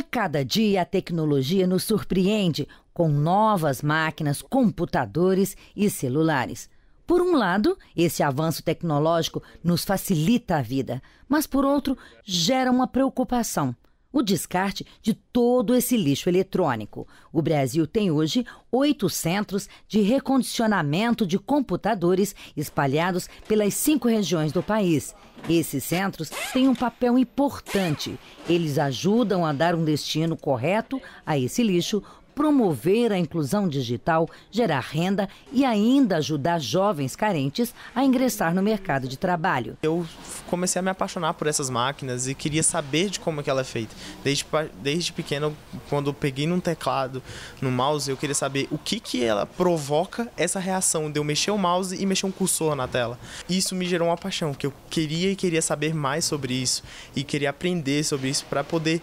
A cada dia, a tecnologia nos surpreende com novas máquinas, computadores e celulares. Por um lado, esse avanço tecnológico nos facilita a vida, mas por outro, gera uma preocupação o descarte de todo esse lixo eletrônico. O Brasil tem hoje oito centros de recondicionamento de computadores espalhados pelas cinco regiões do país. Esses centros têm um papel importante. Eles ajudam a dar um destino correto a esse lixo, promover a inclusão digital, gerar renda e ainda ajudar jovens carentes a ingressar no mercado de trabalho. Eu comecei a me apaixonar por essas máquinas e queria saber de como é que ela é feita. Desde, desde pequeno, quando peguei num teclado, no mouse, eu queria saber o que, que ela provoca essa reação de eu mexer o mouse e mexer um cursor na tela. Isso me gerou uma paixão, que eu queria e queria saber mais sobre isso e queria aprender sobre isso para poder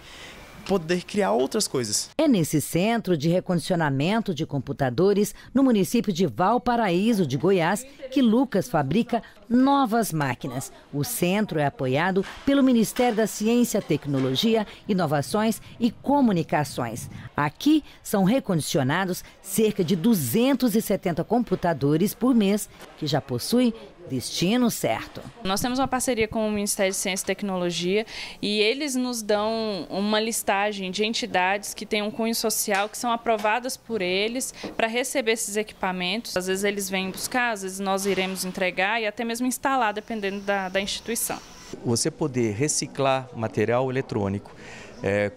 poder criar outras coisas. É nesse centro de recondicionamento de computadores, no município de Valparaíso de Goiás, que Lucas fabrica novas máquinas. O centro é apoiado pelo Ministério da Ciência, Tecnologia, Inovações e Comunicações. Aqui são recondicionados cerca de 270 computadores por mês, que já possuem destino certo. Nós temos uma parceria com o Ministério de Ciência e Tecnologia e eles nos dão uma listagem de entidades que têm um cunho social, que são aprovadas por eles para receber esses equipamentos. Às vezes eles vêm buscar, às vezes nós nós iremos entregar e até mesmo instalar, dependendo da, da instituição. Você poder reciclar material eletrônico. É,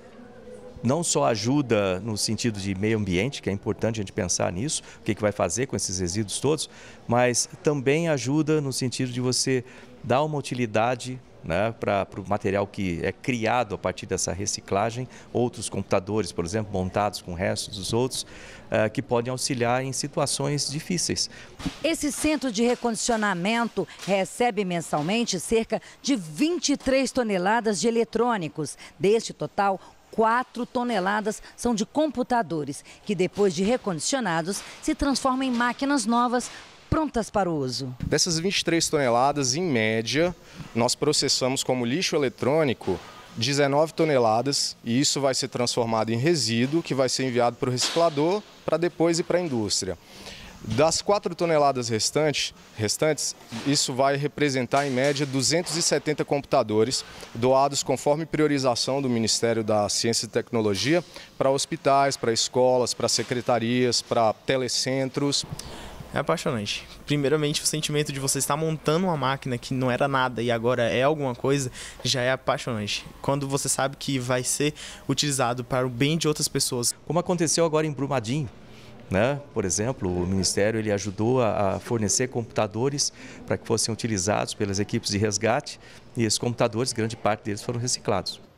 não só ajuda no sentido de meio ambiente, que é importante a gente pensar nisso, o que, que vai fazer com esses resíduos todos, mas também ajuda no sentido de você dar uma utilidade né, para o material que é criado a partir dessa reciclagem, outros computadores, por exemplo, montados com restos dos outros, uh, que podem auxiliar em situações difíceis. Esse centro de recondicionamento recebe mensalmente cerca de 23 toneladas de eletrônicos. Deste total, 4 toneladas são de computadores, que depois de recondicionados se transformam em máquinas novas prontas para o uso? Dessas 23 toneladas, em média, nós processamos como lixo eletrônico 19 toneladas e isso vai ser transformado em resíduo que vai ser enviado para o reciclador para depois ir para a indústria. Das 4 toneladas restantes, restantes, isso vai representar em média 270 computadores doados conforme priorização do Ministério da Ciência e Tecnologia para hospitais, para escolas, para secretarias, para telecentros. É apaixonante. Primeiramente, o sentimento de você estar montando uma máquina que não era nada e agora é alguma coisa já é apaixonante. Quando você sabe que vai ser utilizado para o bem de outras pessoas. Como aconteceu agora em Brumadinho, né? Por exemplo, o Ministério ele ajudou a, a fornecer computadores para que fossem utilizados pelas equipes de resgate e esses computadores, grande parte deles foram reciclados.